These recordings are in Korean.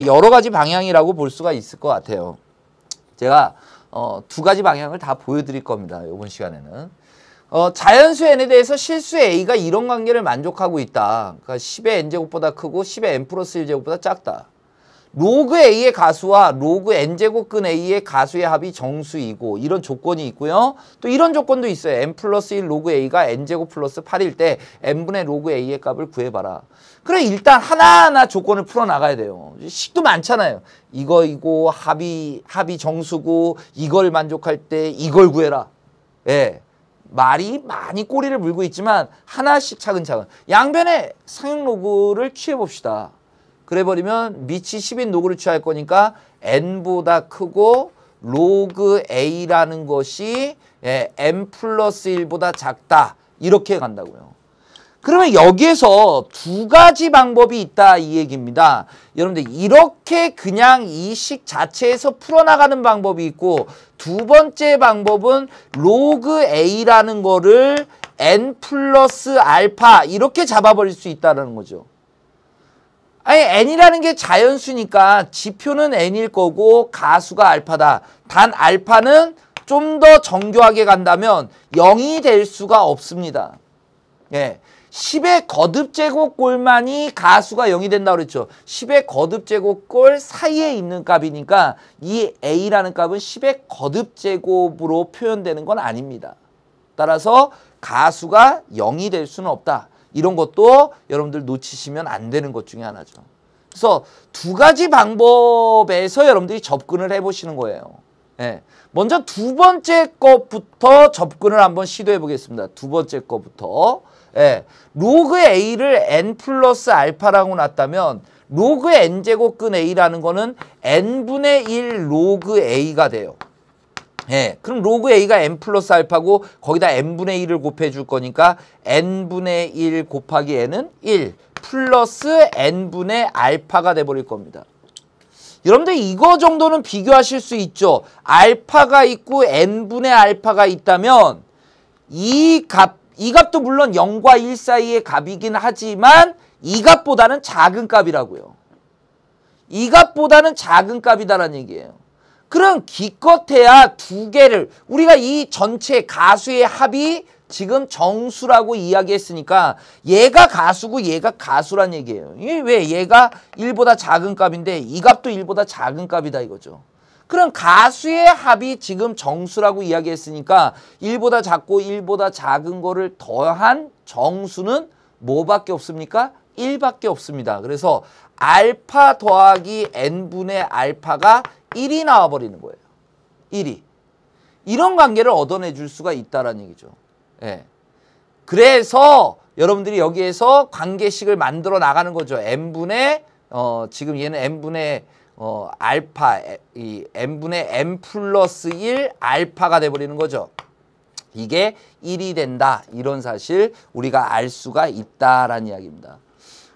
여러 가지 방향이라고 볼 수가 있을 것 같아요. 제가 어, 두 가지 방향을 다 보여드릴 겁니다. 이번 시간에는. 어, 자연수 n에 대해서 실수 a가 이런 관계를 만족하고 있다. 그러니까 10의 n제곱보다 크고 10의 n 플러스 1제곱보다 작다. 로그 A의 가수와 로그 N제곱근 A의 가수의 합이 정수이고 이런 조건이 있고요. 또 이런 조건도 있어요. n 플러스 1 로그 A가 N제곱 플러스 8일 때 N분의 로그 A의 값을 구해봐라. 그래 일단 하나하나 조건을 풀어나가야 돼요. 식도 많잖아요. 이거이고 합이 합이 정수고 이걸 만족할 때 이걸 구해라. 예. 말이 많이 꼬리를 물고 있지만 하나씩 차근차근 양변의 상용 로그를 취해봅시다. 그래버리면 밑이 10인 로그를 취할 거니까 n보다 크고 로그 a라는 것이 예, n 플러스 1보다 작다. 이렇게 간다고요. 그러면 여기에서 두 가지 방법이 있다 이 얘기입니다. 여러분들 이렇게 그냥 이 식 자체에서 풀어나가는 방법이 있고 두 번째 방법은 로그 a라는 거를 n 플러스 알파 이렇게 잡아버릴 수 있다는 거죠. 아니 n이라는 게 자연수니까 지표는 n일 거고 가수가 알파다. 단 알파는 좀 더 정교하게 간다면 0이 될 수가 없습니다. 예. 10의 거듭제곱골만이 가수가 0이 된다고 그랬죠. 10의 거듭제곱골 사이에 있는 값이니까 이 a라는 값은 10의 거듭제곱으로 표현되는 건 아닙니다. 따라서 가수가 0이 될 수는 없다. 이런 것도 여러분들 놓치시면 안 되는 것 중에 하나죠. 그래서 두 가지 방법에서 여러분들이 접근을 해보시는 거예요. 예. 먼저 두 번째 것부터 접근을 한번 시도해 보겠습니다. 두 번째 것부터. 예. 로그 A를 N 플러스 알파라고 놨다면 로그 N제곱 근 A라는 거는 N분의 1 로그 A가 돼요. 예, 그럼 로그 A가 n 플러스 알파고 거기다 n분의 1을 곱해줄 거니까 n분의 1 곱하기 n은 1 플러스 n분의 알파가 돼버릴 겁니다. 여러분들 이거 정도는 비교하실 수 있죠. 알파가 있고 n분의 알파가 있다면 이 값, 이 값도 물론 0과 1 사이의 값이긴 하지만 이 값보다는 작은 값이라고요. 이 값보다는 작은 값이다라는 얘기예요. 그럼 기껏해야 두 개를 우리가 이 전체 가수의 합이 지금 정수라고 이야기했으니까 얘가 가수고 얘가 가수란 얘기예요. 왜? 얘가 1보다 작은 값인데 이 값도 1보다 작은 값이다 이거죠. 그럼 가수의 합이 지금 정수라고 이야기했으니까 1보다 작고 1보다 작은 거를 더한 정수는 뭐밖에 없습니까? 1밖에 없습니다. 그래서 알파 더하기 n분의 알파가 1이 나와버리는 거예요. 1이. 이런 관계를 얻어내줄 수가 있다는 얘기죠. 예. 그래서 여러분들이 여기에서 관계식을 만들어 나가는 거죠. n분의 어, 지금 얘는 n분의 어, 알파 이 n분의 n 플러스 1 알파가 돼버리는 거죠. 이게 1이 된다. 이런 사실 우리가 알 수가 있다라는 이야기입니다.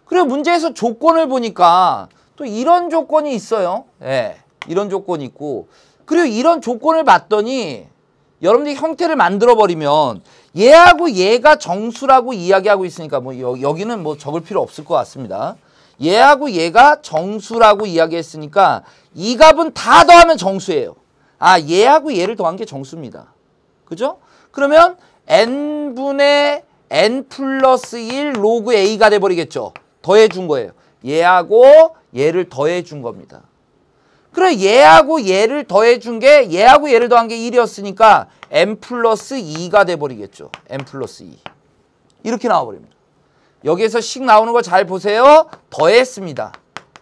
그리고 문제에서 조건을 보니까 또 이런 조건이 있어요. 예, 이런 조건이 있고 그리고 이런 조건을 봤더니 여러분들이 형태를 만들어버리면 얘하고 얘가 정수라고 이야기하고 있으니까 뭐 여, 기는뭐 적을 필요 없을 것 같습니다. 얘하고 얘가 정수라고 이야기했으니까 이 값은 다 더하면 정수예요. 아 얘하고 얘를 더한 게 정수입니다. 그죠? 그러면 n분의 n 플러스 1 로그 a가 돼버리겠죠. 더해준 거예요. 얘하고 얘를 더해준 겁니다. 그래 얘하고 얘를 더해준 게 얘하고 얘를 더한 게 1이었으니까 n 플러스 2가 돼버리겠죠. n 플러스 2. 이렇게 나와버립니다. 여기에서 식 나오는 거 잘 보세요. 더했습니다.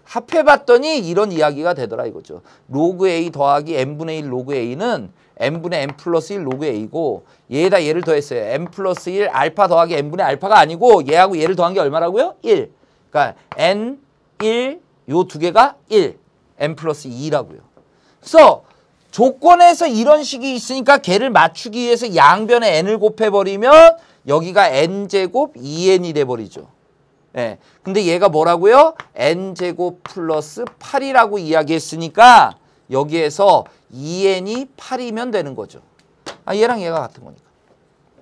합해봤더니 이런 이야기가 되더라 이거죠. 로그 a 더하기 n분의 1 로그 a는 n분의 n 플러스 1 로그 a고 얘에다 얘를 더했어요. n 플러스 1 알파 더하기 n분의 알파가 아니고 얘하고 얘를 더한 게 얼마라고요? 1. 그러니까 n 1요 두 개가 1 n 플러스 2라고요. 그래서 조건에서 이런 식이 있으니까 걔를 맞추기 위해서 양변에 n을 곱해버리면 여기가 n제곱 2n이 e 돼버리죠. 예. 근데 얘가 뭐라고요? n제곱 플러스 8이라고 이야기했으니까 여기에서 2n이 e 8이면 되는 거죠. 아, 얘랑 얘가 같은 거니까.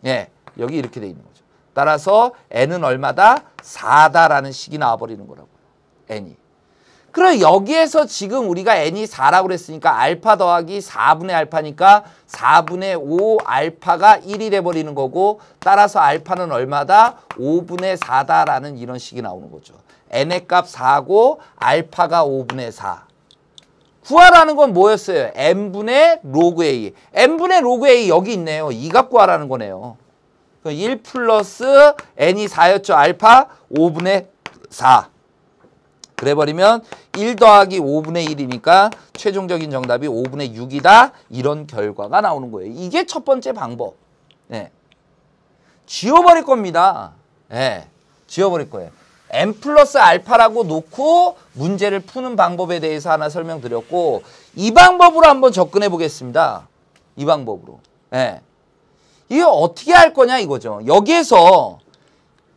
예. 여기 이렇게 돼 있는 거죠. 따라서 n은 얼마다? 4다라는 식이 나와버리는 거라고요. n이. 그럼 여기에서 지금 우리가 n이 4라고 그랬으니까 알파 더하기 4분의 알파니까 4분의 5 알파가 1이 돼버리는 거고 따라서 알파는 얼마다? 5분의 4다라는 이런 식이 나오는 거죠. n의 값 4고 알파가 5분의 4. 구하라는 건 뭐였어요? n분의 로그 a. n분의 로그 a 여기 있네요. 이 값 구하라는 거네요. 그럼 1 플러스 n이 4였죠. 알파 5분의 4. 그래버리면 1 더하기 5분의 1이니까 최종적인 정답이 5분의 6이다. 이런 결과가 나오는 거예요. 이게 첫 번째 방법. 네. 지워버릴 겁니다. 네. 지워버릴 거예요. n 플러스 알파라고 놓고 문제를 푸는 방법에 대해서 하나 설명드렸고 이 방법으로 한번 접근해 보겠습니다. 이 방법으로. 네. 이거 어떻게 할 거냐 이거죠. 여기에서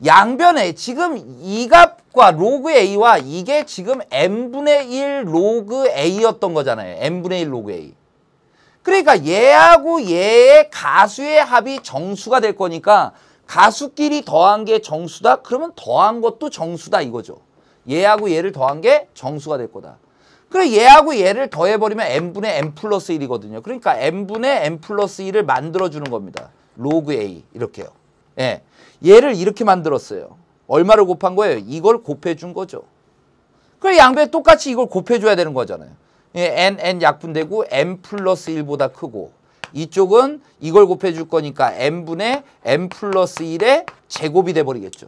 양변에 지금 이 값과 로그 A와 이게 지금 N분의 1 로그 A였던 거잖아요. N분의 1 로그 A. 그러니까 얘하고 얘의 가수의 합이 정수가 될 거니까 가수끼리 더한 게 정수다? 그러면 더한 것도 정수다 이거죠. 얘하고 얘를 더한 게 정수가 될 거다. 그래 얘하고 얘를 더해버리면 n분의 n 플러스 1이거든요. 그러니까 n분의 n 플러스 1을 만들어주는 겁니다. 로그 A 이렇게요. 예. 얘를 이렇게 만들었어요. 얼마를 곱한 거예요? 이걸 곱해준 거죠. 그래 양배 똑같이 이걸 곱해줘야 되는 거잖아요. 예, n, n 약분되고 n 플러스 1보다 크고 이쪽은 이걸 곱해줄 거니까 n분의 n 플러스 1의 제곱이 돼버리겠죠.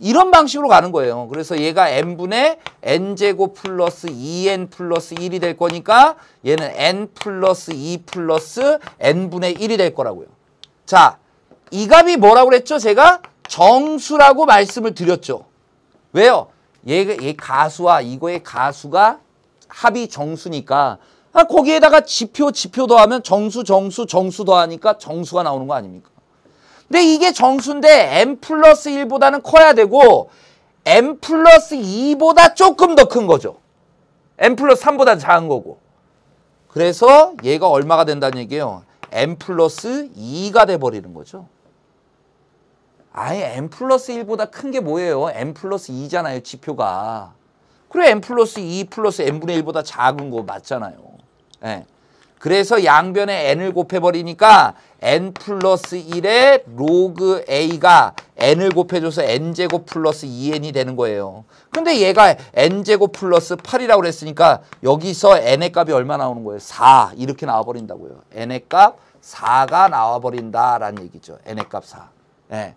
이런 방식으로 가는 거예요. 그래서 얘가 n분의 n제곱 플러스 2n e 플러스 1이 될 거니까 얘는 n 플러스 2 e 플러스 n분의 1이 될 거라고요. 자, 이 값이 뭐라고 그랬죠? 제가 정수라고 말씀을 드렸죠. 왜요? 얘, 가얘 가수와 이거의 가수가 합이 정수니까 아, 거기에다가 지표, 지표 더하면 정수, 정수, 정수 더하니까 정수가 나오는 거 아닙니까? 근데 이게 정수인데 m 플러스 1보다는 커야 되고 m 플러스 2보다 조금 더 큰 거죠. m 플러스 3보다 는 작은 거고. 그래서 얘가 얼마가 된다는 얘기예요. m 플러스 2가 돼버리는 거죠. 아예 m 플러스 1보다 큰 게 뭐예요? m 플러스 2잖아요, 지표가. 그래, m 플러스 2 플러스 m분의 1보다 작은 거 맞잖아요. 네. 그래서 양변에 n을 곱해버리니까 n 플러스 1에 로그 a가 n을 곱해줘서 n제곱 플러스 2n이 되는 거예요. 근데 얘가 n제곱 플러스 8이라고 그랬으니까 여기서 n의 값이 얼마 나오는 거예요? 4 이렇게 나와버린다고요. n의 값 4가 나와버린다라는 얘기죠. n의 값 4. 네. 예.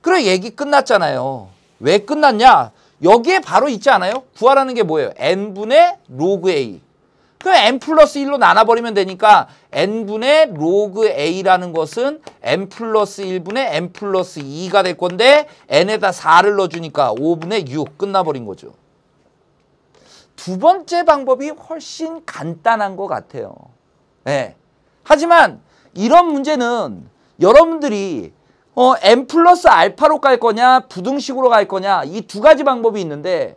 그래 얘기 끝났잖아요. 왜 끝났냐? 여기에 바로 있지 않아요? 구하라는 게 뭐예요? n분의 로그 a. 그 n 플러스 1로 나눠버리면 되니까 n분의 로그 a라는 것은 n 플러스 1분의 n 플러스 2가 될 건데 n에다 4를 넣어주니까 5분의 6 끝나버린 거죠. 두 번째 방법이 훨씬 간단한 것 같아요. 네. 하지만 이런 문제는 여러분들이 어, n 플러스 알파로 갈 거냐 부등식으로 갈 거냐 이 두 가지 방법이 있는데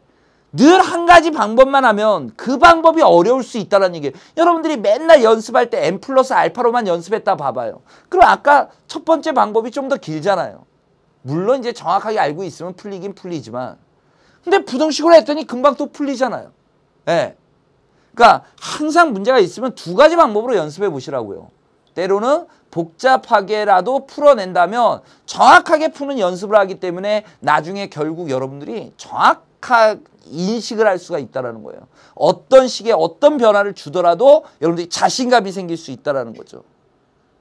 늘한 가지 방법만 하면 그 방법이 어려울 수 있다는 얘기예요. 여러분들이 맨날 연습할 때 M 플러스 알파로만 연습했다 봐봐요. 그럼 아까 첫 번째 방법이 좀 더 길잖아요. 물론 이제 정확하게 알고 있으면 풀리긴 풀리지만 근데 부동식으로 했더니 금방 또 풀리잖아요. 예. 네. 그러니까 항상 문제가 있으면 두 가지 방법으로 연습해 보시라고요. 때로는 복잡하게라도 풀어낸다면 정확하게 푸는 연습을 하기 때문에 나중에 결국 여러분들이 정확 정확 인식을 할 수가 있다는 거예요. 어떤 식의 어떤 변화를 주더라도 여러분들이 자신감이 생길 수있다는 거죠.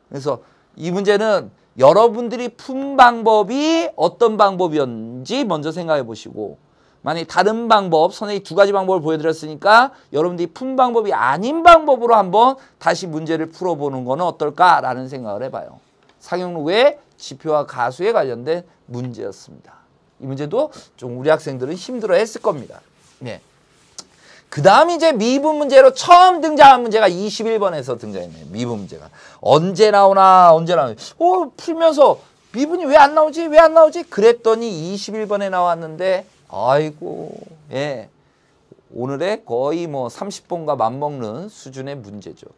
그래서 이 문제는 여러분들이 푼 방법이 어떤 방법이었는지 먼저 생각해 보시고 만약에 다른 방법, 선생님이 두 가지 방법을 보여드렸으니까 여러분들이 푼 방법이 아닌 방법으로 한번 다시 문제를 풀어보는 거는 어떨까라는 생각을 해봐요. 상용록의 지표와 가수에 관련된 문제였습니다. 이 문제도 좀 우리 학생들은 힘들어 했을 겁니다. 네. 그 다음 이제 미분 문제로 처음 등장한 문제가 21번에서 등장했네요. 미분 문제가. 언제 나오나 언제 나오나. 어 풀면서 미분이 왜 안 나오지? 왜 안 나오지? 그랬더니 21번에 나왔는데 아이고 예 오늘의 거의 뭐 30번과 맞먹는 수준의 문제죠.